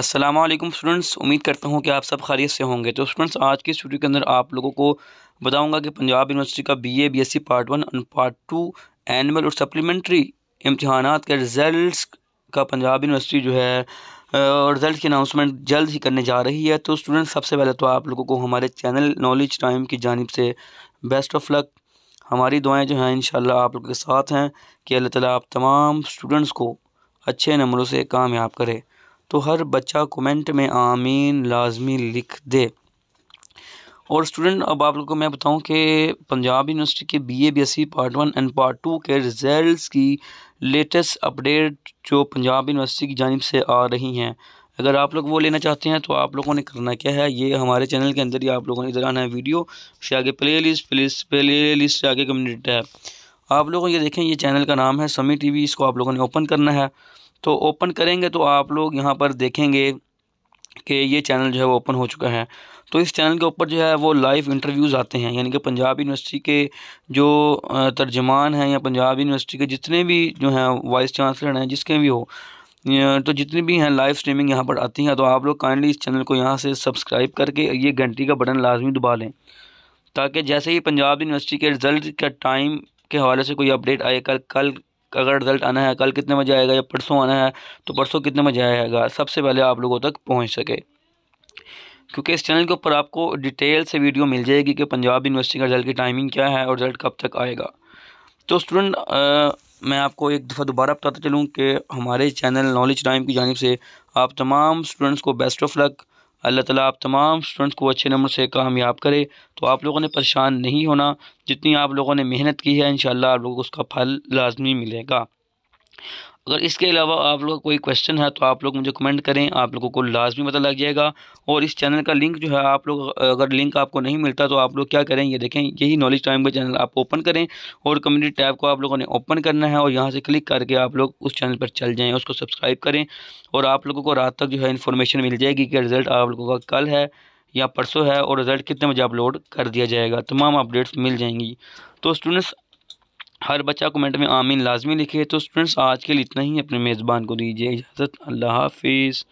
अस्सलाम वालेकुम स्टूडेंट्स उम्मीद करता हूँ कि आप सब खैरियत से होंगे तो स्टूडेंट्स आज की स्टूडियो के अंदर आप लोगों को बताऊंगा कि पंजाब यूनिवर्सिटी का बीए बीएससी पार्ट वन और पार्ट टू एनुअल और सप्लीमेंट्री इम्तहानात के रिज़ल्ट का पंजाब यूनिवर्सिटी जो है रिज़ल्ट की अनाउंसमेंट जल्द ही करने जा रही है तो स्टूडेंट्स सबसे पहले तो आप लोगों को हमारे चैनल नॉलेज टाइम की जानब से बेस्ट ऑफ लक हमारी दुआएँ जो हैं इन आप लोगों के साथ हैं कि अल्लाह ताला आप तमाम स्टूडेंट्स को अच्छे नंबरों से कामयाब करें तो हर बच्चा कमेंट में आमीन लाजमी लिख दे और स्टूडेंट अब आप लोग को मैं बताऊं कि पंजाब यूनिवर्सिटी के BA BSc part one and part two के रिज़ल्ट्स की लेटेस्ट अपडेट जो पंजाब यूनिवर्सिटी की जानब से आ रही हैं अगर आप लोग वो लेना चाहते हैं तो आप लोगों ने करना क्या है ये हमारे चैनल के अंदर ही आप लोगों ने इधर आना है वीडियो से आगे प्ले लिस्ट प्ले लिस्ट से आगे कम्यूनिटी है आप लोगों ये देखें ये चैनल का नाम है समी वी इसको आप लोगों ने ओपन करना है तो ओपन करेंगे तो आप लोग यहाँ पर देखेंगे कि ये चैनल जो है वो ओपन हो चुका है तो इस चैनल के ऊपर जो है वो लाइव इंटरव्यूज़ आते हैं यानी कि पंजाब यूनिवर्सिटी के जो तर्जमान हैं या पंजाब यूनिवर्सिटी के जितने भी जो हैं वाइस चांसलर हैं जिसके भी हो तो जितनी भी हैं लाइव स्ट्रीमिंग यहाँ पर आती हैं तो आप लोग काइंडली इस चैनल को यहाँ से सब्सक्राइब करके ये घंटी का बटन लाजमी दबा लें ताकि जैसे ही पंजाब यूनिवर्सिटी के रिज़ल्ट का टाइम के हवाले से कोई अपडेट आए कल कल अगर रिज़ल्ट आना है कल कितने बजे आएगा या परसों आना है तो परसों कितने बजे आएगा सबसे पहले आप लोगों तक पहुँच सके क्योंकि इस चैनल के ऊपर आपको डिटेल से वीडियो मिल जाएगी कि पंजाब यूनिवर्सिटी का रिज़ल्ट की टाइमिंग क्या है और रिज़ल्ट कब तक आएगा तो स्टूडेंट मैं आपको एक दफ़ा दोबारा बताता चलूँ कि हमारे चैनल नॉलेज टाइम की जानब से आप तमाम स्टूडेंट्स को बेस्ट ऑफ लक अल्लाह ताला आप तमाम स्टूडेंट्स को अच्छे नंबर से कामयाब करे तो आप लोगों ने परेशान नहीं होना जितनी आप लोगों ने मेहनत की है इन आप लोगों को उसका फल लाजमी मिलेगा अगर इसके अलावा आप लोग कोई क्वेश्चन है तो आप लोग मुझे कमेंट करें आप लोगों को लाजमी पता लग जाएगा और इस चैनल का लिंक जो है आप लोग अगर लिंक आपको नहीं मिलता तो आप लोग क्या करें ये देखें यही नॉलेज टाइम का चैनल आप ओपन करें और कम्युनिटी टैब को आप लोगों ने ओपन करना है और यहाँ से क्लिक करके आप लोग उस चैनल पर चल जाएँ उसको सब्सक्राइब करें और आप लोगों को रात तक जो है इन्फॉर्मेशन मिल जाएगी कि रिज़ल्ट आप लोगों का कल है या परसों है और रिज़ल्ट कितने बजे अपलोड कर दिया जाएगा तमाम अपडेट्स मिल जाएंगी तो स्टूडेंट्स हर बच्चा कमेंट में आमीन लाजमी लिखे तो स्टूडेंट्स आज के लिए इतना ही अपने मेज़बान को दीजिए इजाज़त अल्लाह हाफिज़